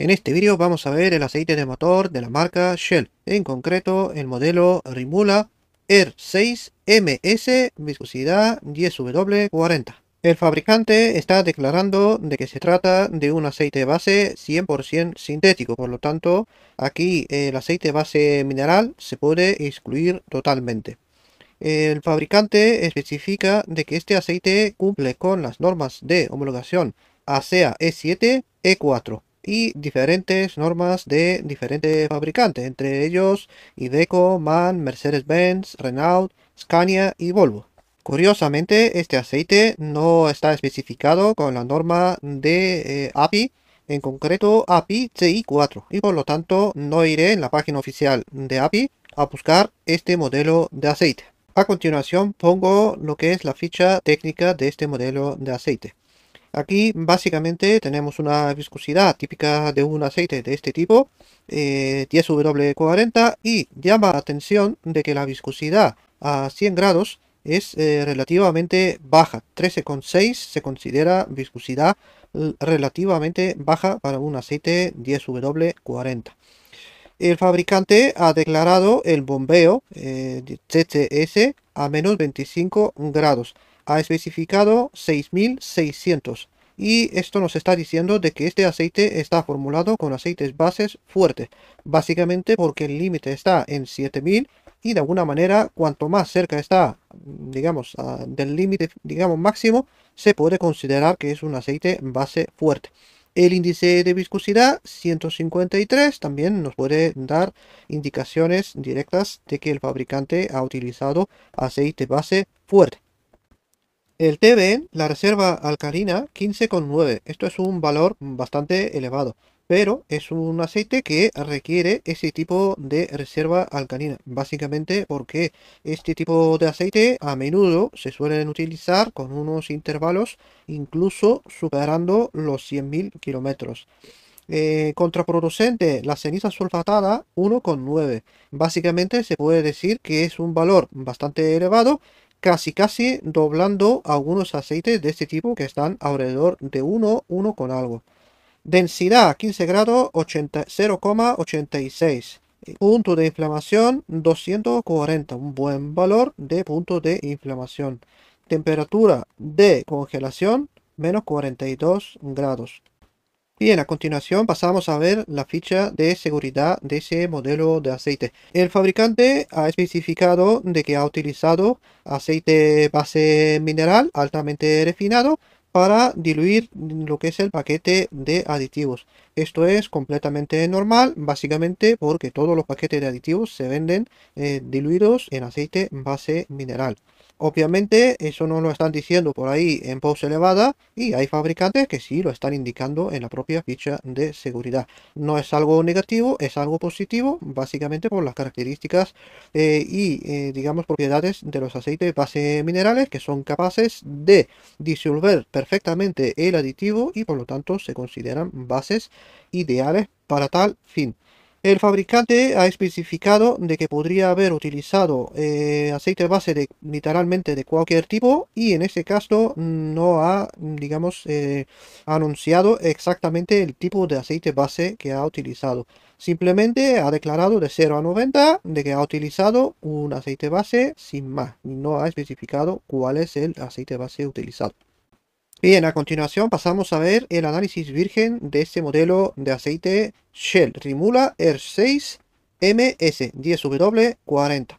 En este vídeo vamos a ver el aceite de motor de la marca Shell, en concreto el modelo Rimula R6MS viscosidad 10W40. El fabricante está declarando de que se trata de un aceite base 100% sintético, por lo tanto aquí el aceite base mineral se puede excluir totalmente. El fabricante especifica de que este aceite cumple con las normas de homologación ASEA E7 E4 y diferentes normas de diferentes fabricantes, entre ellos Iveco, MAN, Mercedes-Benz, Renault, Scania y Volvo. Curiosamente, este aceite no está especificado con la norma de eh, API, en concreto API CI4, y por lo tanto no iré en la página oficial de API a buscar este modelo de aceite. A continuación pongo lo que es la ficha técnica de este modelo de aceite. Aquí básicamente tenemos una viscosidad típica de un aceite de este tipo, 10W40, eh, y llama la atención de que la viscosidad a 100 grados es eh, relativamente baja. 13,6 se considera viscosidad relativamente baja para un aceite 10W40. El fabricante ha declarado el bombeo eh, a menos 25 grados ha especificado 6600 y esto nos está diciendo de que este aceite está formulado con aceites bases fuertes, básicamente porque el límite está en 7000 y de alguna manera cuanto más cerca está, digamos, del límite, digamos, máximo, se puede considerar que es un aceite base fuerte. El índice de viscosidad 153 también nos puede dar indicaciones directas de que el fabricante ha utilizado aceite base fuerte. El TB, la reserva alcalina, 15,9. Esto es un valor bastante elevado, pero es un aceite que requiere ese tipo de reserva alcalina. Básicamente porque este tipo de aceite a menudo se suelen utilizar con unos intervalos incluso superando los 100.000 kilómetros. Eh, contraproducente, la ceniza sulfatada 1,9. Básicamente se puede decir que es un valor bastante elevado casi casi doblando algunos aceites de este tipo que están alrededor de 1, con algo. Densidad 15 grados 0,86. Eh, punto de inflamación 240, un buen valor de punto de inflamación. Temperatura de congelación menos 42 grados. Bien, a continuación pasamos a ver la ficha de seguridad de ese modelo de aceite. El fabricante ha especificado de que ha utilizado aceite base mineral altamente refinado para diluir lo que es el paquete de aditivos. Esto es completamente normal, básicamente porque todos los paquetes de aditivos se venden eh, diluidos en aceite base mineral. Obviamente eso no lo están diciendo por ahí en post elevada y hay fabricantes que sí lo están indicando en la propia ficha de seguridad. No es algo negativo, es algo positivo básicamente por las características eh, y eh, digamos propiedades de los aceites base minerales que son capaces de disolver perfectamente el aditivo y por lo tanto se consideran bases ideales para tal fin. El fabricante ha especificado de que podría haber utilizado eh, aceite base de literalmente de cualquier tipo y en este caso no ha, digamos, eh, anunciado exactamente el tipo de aceite base que ha utilizado. Simplemente ha declarado de 0 a 90 de que ha utilizado un aceite base sin más. No ha especificado cuál es el aceite base utilizado. Bien, a continuación pasamos a ver el análisis virgen de este modelo de aceite Shell Rimula R6 MS10W40.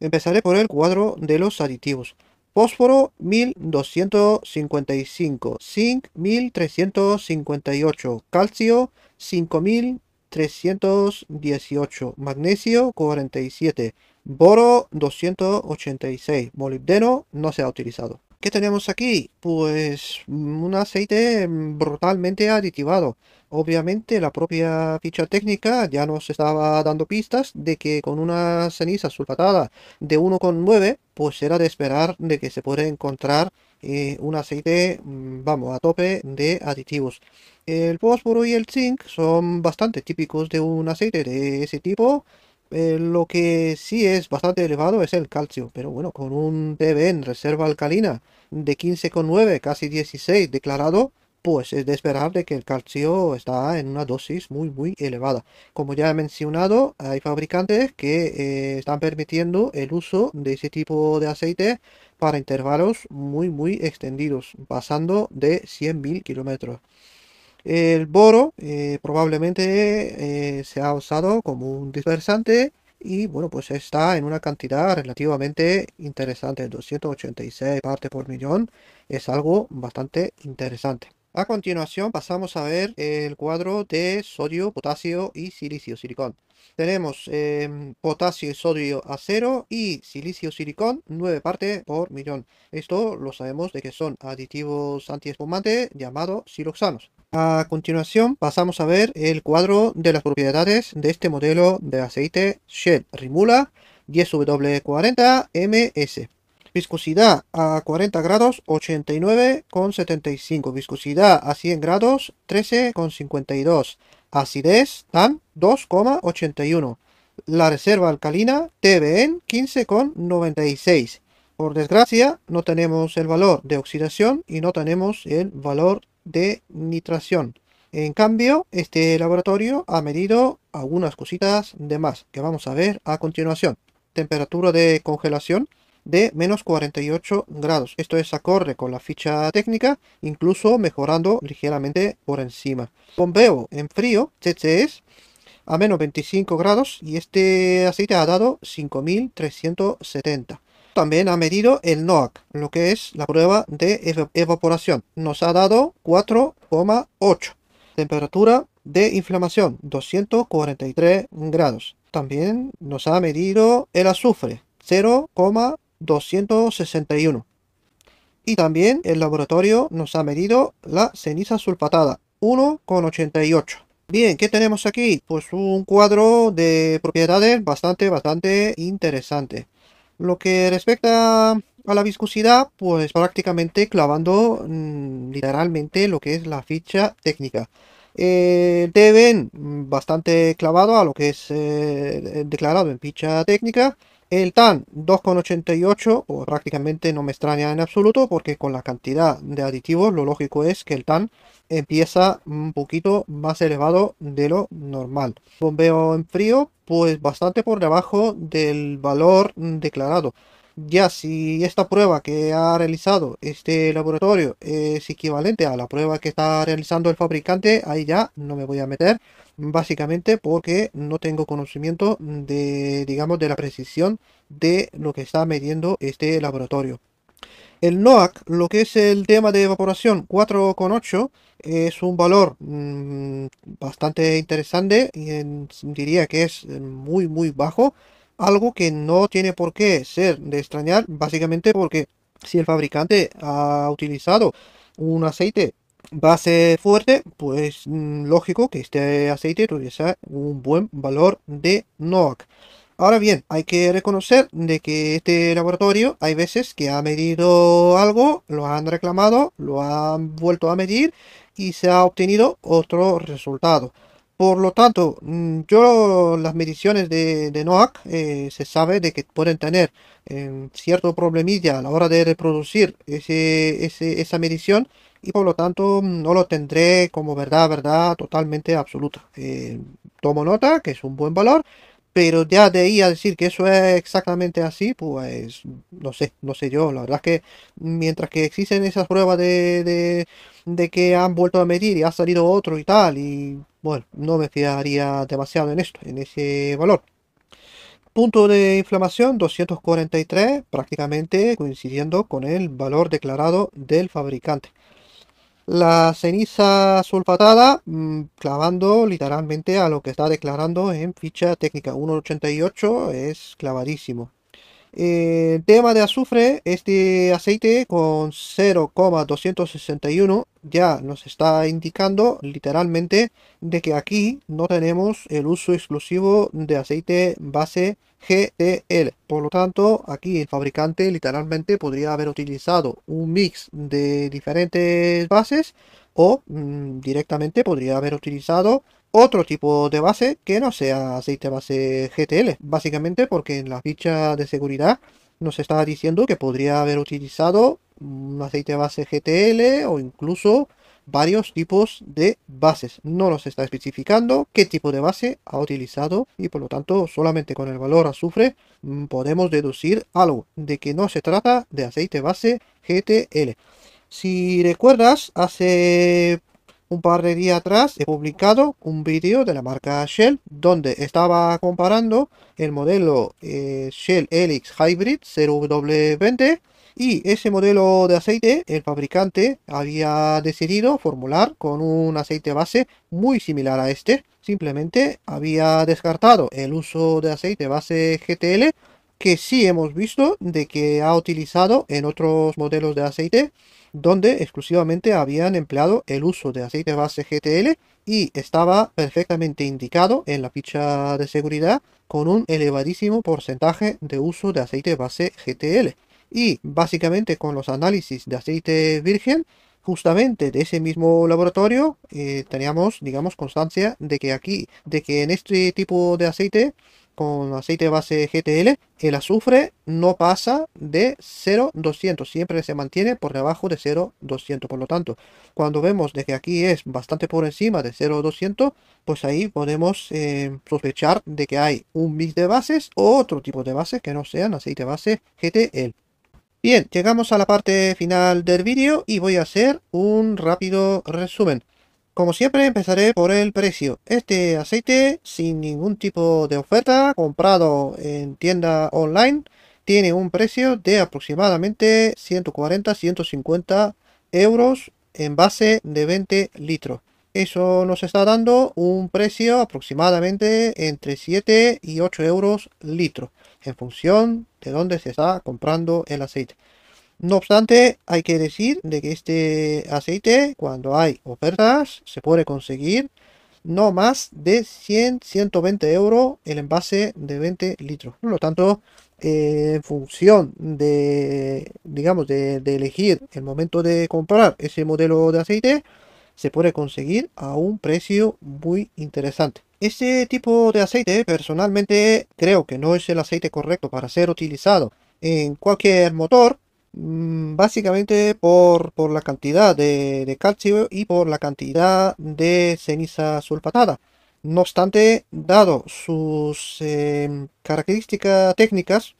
Empezaré por el cuadro de los aditivos. Fósforo 1255, zinc 1358, calcio 5318, magnesio 47, boro 286, molibdeno no se ha utilizado. ¿Qué tenemos aquí? Pues mm, un aceite mm, brutalmente aditivado. Obviamente la propia ficha técnica ya nos estaba dando pistas de que con una ceniza sulfatada de 1,9 pues era de esperar de que se puede encontrar eh, un aceite, mm, vamos, a tope de aditivos. El fósforo y el zinc son bastante típicos de un aceite de ese tipo. Eh, lo que sí es bastante elevado es el calcio, pero bueno, con un TB en reserva alcalina de 15,9, casi 16 declarado, pues es de esperar que el calcio está en una dosis muy muy elevada. Como ya he mencionado, hay fabricantes que eh, están permitiendo el uso de ese tipo de aceite para intervalos muy muy extendidos, pasando de 100.000 kilómetros. El boro eh, probablemente eh, se ha usado como un dispersante y bueno, pues está en una cantidad relativamente interesante, 286 partes por millón, es algo bastante interesante. A continuación pasamos a ver el cuadro de sodio, potasio y silicio silicón. Tenemos em, potasio y sodio acero y silicio silicón 9 partes por millón. Esto lo sabemos de que son aditivos antiespumantes llamados siloxanos. A continuación pasamos a ver el cuadro de las propiedades de este modelo de aceite Shell Rimula 10W40MS. Viscosidad a 40 grados 89,75. Viscosidad a 100 grados 13,52. Acidez TAN 2,81. La reserva alcalina TBN 15,96. Por desgracia no tenemos el valor de oxidación y no tenemos el valor de nitración. En cambio, este laboratorio ha medido algunas cositas de más que vamos a ver a continuación. Temperatura de congelación de menos 48 grados. Esto es acorde con la ficha técnica, incluso mejorando ligeramente por encima. Bombeo en frío, es a menos 25 grados y este aceite ha dado 5370. También ha medido el NOAC, lo que es la prueba de evaporación. Nos ha dado 4,8. Temperatura de inflamación, 243 grados. También nos ha medido el azufre, 0,8 261. Y también el laboratorio nos ha medido la ceniza sulfatada, 1,88. Bien, ¿qué tenemos aquí? Pues un cuadro de propiedades bastante, bastante interesante. Lo que respecta a la viscosidad, pues prácticamente clavando mm, literalmente lo que es la ficha técnica. Eh, deben bastante clavado a lo que es eh, declarado en ficha técnica el TAN 2,88, o prácticamente no me extraña en absoluto porque con la cantidad de aditivos lo lógico es que el TAN empieza un poquito más elevado de lo normal. Bombeo en frío, pues bastante por debajo del valor declarado. Ya si esta prueba que ha realizado este laboratorio es equivalente a la prueba que está realizando el fabricante, ahí ya no me voy a meter básicamente porque no tengo conocimiento de, digamos, de la precisión de lo que está midiendo este laboratorio. El NOAC, lo que es el tema de evaporación 4,8, es un valor mm, bastante interesante, y diría que es muy, muy bajo, algo que no tiene por qué ser de extrañar, básicamente porque si el fabricante ha utilizado un aceite base fuerte, pues mm, lógico que este aceite tuviese un buen valor de NOAC. Ahora bien, hay que reconocer de que este laboratorio hay veces que ha medido algo, lo han reclamado, lo han vuelto a medir y se ha obtenido otro resultado. Por lo tanto, mm, yo las mediciones de, de NOAC eh, se sabe de que pueden tener eh, cierto problemilla a la hora de reproducir esa medición y por lo tanto mm, no lo tendré como verdad, verdad totalmente absoluta. Eh, tomo nota, que es un buen valor, pero ya de ahí a decir que eso es exactamente así, pues no sé, no sé yo. La verdad es que mientras que existen esas pruebas de, que han vuelto a medir y ha salido otro y tal, y bueno, no me fijaría demasiado en esto, en ese valor. Punto de inflamación 243, prácticamente coincidiendo con el valor declarado del fabricante la ceniza sulfatada mm, clavando literalmente a lo que está declarando en ficha técnica 1.88 es clavadísimo eh, el tema de azufre este aceite con 0,261 ya nos está indicando literalmente de que aquí no tenemos el uso exclusivo de aceite base GTL. Por lo tanto, aquí el fabricante literalmente podría haber utilizado un mix de diferentes bases o mm, directamente podría haber utilizado otro tipo de base que no sea aceite base GTL. Básicamente porque en la ficha de seguridad nos está diciendo que podría haber utilizado un aceite base GTL o incluso varios tipos de bases. No nos está especificando qué tipo de base ha utilizado y por lo tanto solamente con el valor azufre mm, podemos deducir algo de que no se trata de aceite base GTL. Si recuerdas, hace un par de días atrás he publicado un vídeo de la marca Shell donde estaba comparando el modelo eh, Shell Helix Hybrid 0W20 y ese modelo de aceite, el fabricante había decidido formular con un aceite base muy similar a este. Simplemente había descartado el uso de aceite base GTL que sí hemos visto de que ha utilizado en otros modelos de aceite donde exclusivamente habían empleado el uso de aceite base GTL y estaba perfectamente indicado en la ficha de seguridad con un elevadísimo porcentaje de uso de aceite base GTL y básicamente con los análisis de aceite virgen, justamente de ese mismo laboratorio, eh, teníamos, digamos, constancia de que aquí, de que en este tipo de aceite, con aceite base GTL, el azufre no pasa de 0,200, siempre se mantiene por debajo de 0,200. Por lo tanto, cuando vemos de que aquí es bastante por encima de 0,200, pues ahí podemos eh, sospechar de que hay un mix de bases o otro tipo de bases que no sean aceite base GTL. Bien, llegamos a la parte final del vídeo y voy a hacer un rápido resumen. Como siempre empezaré por el precio. Este aceite sin ningún tipo de oferta, comprado en tienda online, tiene un precio de aproximadamente 140-150 euros en base de 20 litros. Eso nos está dando un precio aproximadamente entre 7 y 8 euros litro en función de dónde se está comprando el aceite. No obstante, hay que decir de que este aceite, cuando hay ofertas, se puede conseguir no más de 100, 120 euros el envase de 20 litros. Por lo tanto, eh, en función de, digamos, de elegir el momento de comprar ese modelo de aceite, se puede conseguir a un precio muy interesante. Este tipo de aceite personalmente creo que no es el aceite correcto para ser utilizado en cualquier motor, mm, básicamente por, la cantidad de, calcio y por la cantidad de ceniza sulfatada. No obstante, dado sus eh, características técnicas,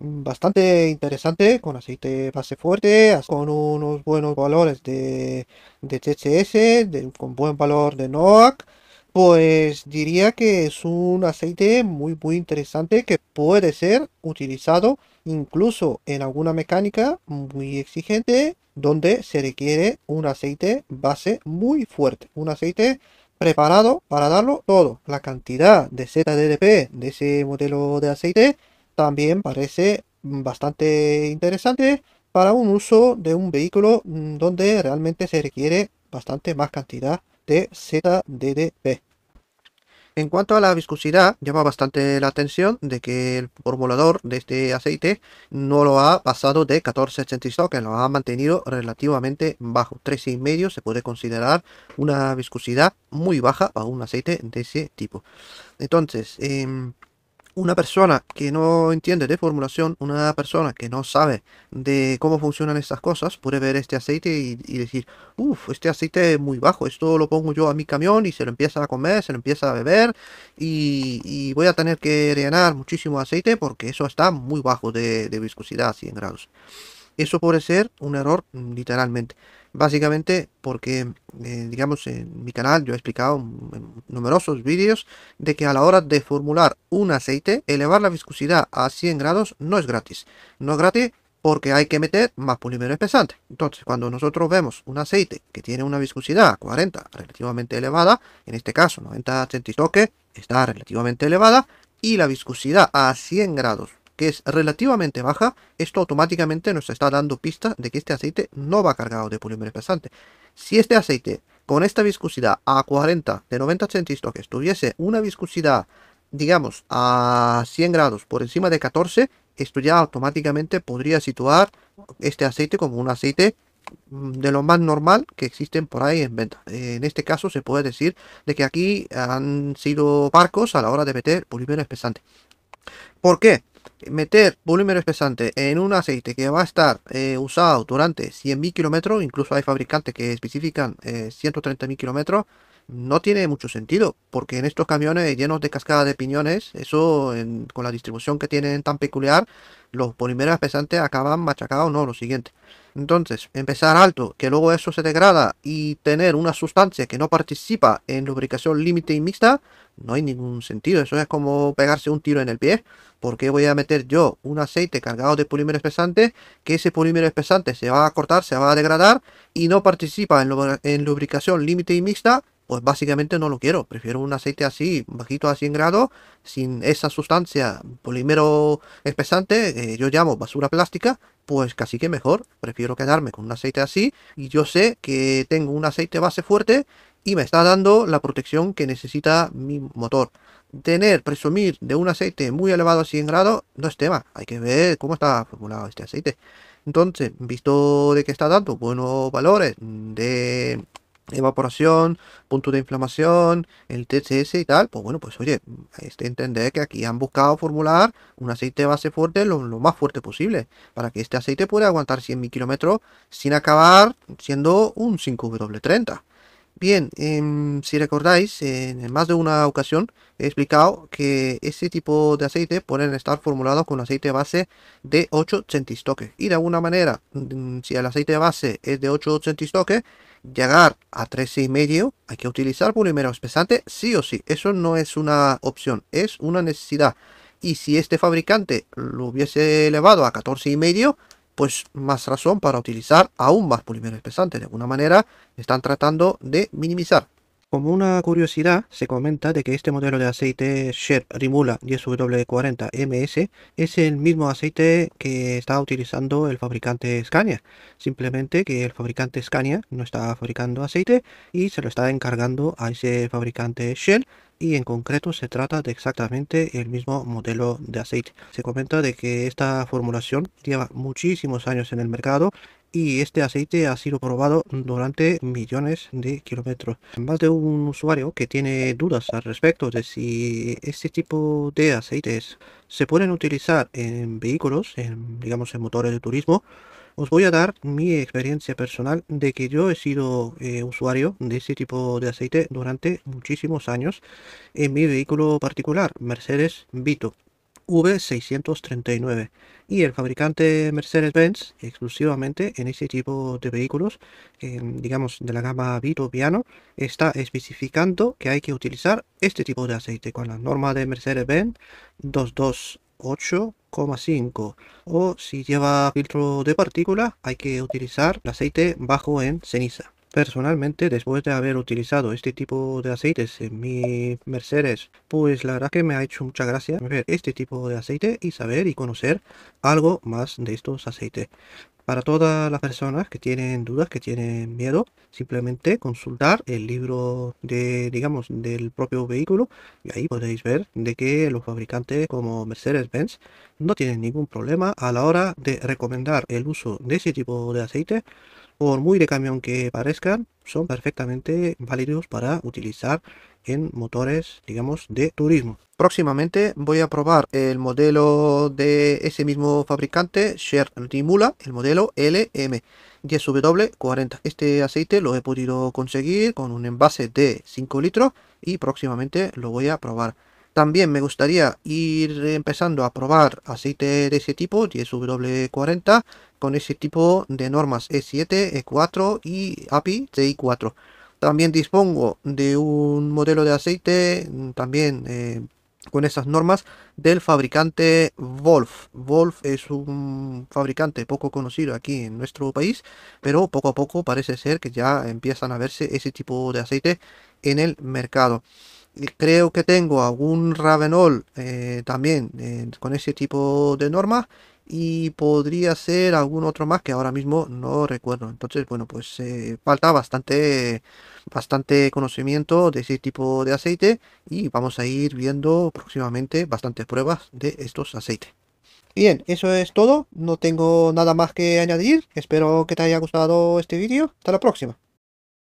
bastante interesante con aceite base fuerte con unos buenos valores de, de TCS con buen valor de NOAC pues diría que es un aceite muy muy interesante que puede ser utilizado incluso en alguna mecánica muy exigente donde se requiere un aceite base muy fuerte un aceite preparado para darlo todo la cantidad de ZDDP de ese modelo de aceite también parece mm, bastante interesante para un uso de un vehículo mm, donde realmente se requiere bastante más cantidad de ZDDP. En cuanto a la viscosidad, llama bastante la atención de que el formulador de este aceite no lo ha pasado de 14,86, que lo ha mantenido relativamente bajo. 13,5 se puede considerar una viscosidad muy baja para un aceite de ese tipo. Entonces, em, una persona que no entiende de formulación, una persona que no sabe de cómo funcionan estas cosas, puede ver este aceite y, decir, uff, este aceite es muy bajo, esto lo pongo yo a mi camión y se lo empieza a comer, se lo empieza a beber y, voy a tener que rellenar muchísimo aceite porque eso está muy bajo de, viscosidad viscosidad, 100 grados. Eso puede ser un error mm, literalmente básicamente porque, eh, digamos, en mi canal yo he explicado en numerosos vídeos de que a la hora de formular un aceite, elevar la viscosidad a 100 grados no es gratis. No es gratis porque hay que meter más polímero espesante. Entonces, cuando nosotros vemos un aceite que tiene una viscosidad a 40 relativamente elevada, en este caso 90 toque está relativamente elevada, y la viscosidad a 100 grados que es relativamente baja, esto automáticamente nos está dando pista de que este aceite no va cargado de polímero pesante Si este aceite con esta viscosidad a 40 de 90 que estuviese una viscosidad, digamos, a 100 grados por encima de 14, esto ya automáticamente podría situar este aceite como un aceite mm, de lo más normal que existen por ahí en venta. En este caso se puede decir de que aquí han sido barcos a la hora de meter polímero espesante. ¿Por qué? meter polímero espesante en un aceite que va a estar eh, usado durante 100.000 kilómetros, incluso hay fabricantes que especifican 130.000 eh, kilómetros, no tiene mucho sentido, porque en estos camiones llenos de cascada de piñones, eso con la distribución que tienen tan peculiar, los polímeros pesantes acaban machacados, no, lo siguiente. Entonces, empezar alto, que luego eso se degrada y tener una sustancia que no participa en lubricación límite y mixta, no hay ningún sentido. Eso es como pegarse un tiro en el pie. porque voy a meter yo un aceite cargado de polímeros pesantes que ese polímero pesante se va a cortar, se va a degradar y no participa en, en lubricación límite y mixta? pues básicamente no lo quiero. Prefiero un aceite así, bajito a 100 grados, sin esa sustancia polímero espesante, que yo llamo basura plástica, pues casi que mejor. Prefiero quedarme con un aceite así y yo sé que tengo un aceite base fuerte y me está dando la protección que necesita mi motor. Tener, presumir de un aceite muy elevado a 100 grados no es tema. Hay que ver cómo está formulado este aceite. Entonces, visto de que está dando buenos valores de evaporación, punto de inflamación, el TCS y tal, pues bueno, pues oye, este entender que aquí han buscado formular un aceite base fuerte lo, lo más fuerte posible, para que este aceite pueda aguantar 100.000 kilómetros sin acabar siendo un 5W30. Bien, em, si recordáis, en más de una ocasión he explicado que este tipo de aceite pueden estar formulados con aceite base de 8 centistoques. Y de alguna manera, mm, si el aceite de base es de 8 centistoques, llegar a 13,5 hay que utilizar polímero espesante sí o sí. Eso no es una opción, es una necesidad. Y si este fabricante lo hubiese elevado a 14,5 pues más razón para utilizar aún más polimeros pesantes. De alguna manera están tratando de minimizar como una curiosidad, se comenta de que este modelo de aceite Shell Rimula 10W40MS es el mismo aceite que está utilizando el fabricante Scania. Simplemente que el fabricante Scania no está fabricando aceite y se lo está encargando a ese fabricante Shell y en concreto se trata de exactamente el mismo modelo de aceite. Se comenta de que esta formulación lleva muchísimos años en el mercado y este aceite ha sido probado durante millones de kilómetros. Más de un usuario que tiene dudas al respecto de si este tipo de aceites se pueden utilizar en vehículos, en, digamos en motores de turismo, os voy a dar mi experiencia personal de que yo he sido eh, usuario de este tipo de aceite durante muchísimos años en mi vehículo particular, Mercedes Vito. V639 y el fabricante Mercedes-Benz exclusivamente en este tipo de vehículos, eh, digamos de la gama Vito Piano, está especificando que hay que utilizar este tipo de aceite con la norma de Mercedes-Benz 228,5 o si lleva filtro de partícula hay que utilizar el aceite bajo en ceniza. Personalmente, después de haber utilizado este tipo de aceites en mi Mercedes, pues la verdad que me ha hecho mucha gracia ver este tipo de aceite y saber y conocer algo más de estos aceites. Para todas las personas que tienen dudas, que tienen miedo, simplemente consultar el libro de, digamos, del propio vehículo y ahí podéis ver de que los fabricantes como Mercedes-Benz no tienen ningún problema a la hora de recomendar el uso de ese tipo de aceite por muy de camión que parezcan, son perfectamente válidos para utilizar en motores, digamos, de turismo. Próximamente voy a probar el modelo de ese mismo fabricante, Share Rimula, el modelo LM10W40. Este aceite lo he podido conseguir con un envase de 5 litros y próximamente lo voy a probar. También me gustaría ir empezando a probar aceite de ese tipo, 10W40, con ese tipo de normas E7, E4 y API CI4. También dispongo de un modelo de aceite, mm, también eh, con esas normas, del fabricante Wolf. Wolf es un fabricante poco conocido aquí en nuestro país, pero poco a poco parece ser que ya empiezan a verse ese tipo de aceite en el mercado creo que tengo algún Ravenol eh, también eh, con ese tipo de normas y podría ser algún otro más que ahora mismo no recuerdo. Entonces, bueno, pues eh, falta bastante, bastante conocimiento de ese tipo de aceite y vamos a ir viendo próximamente bastantes pruebas de estos aceites. Bien, eso es todo. No tengo nada más que añadir. Espero que te haya gustado este vídeo. Hasta la próxima.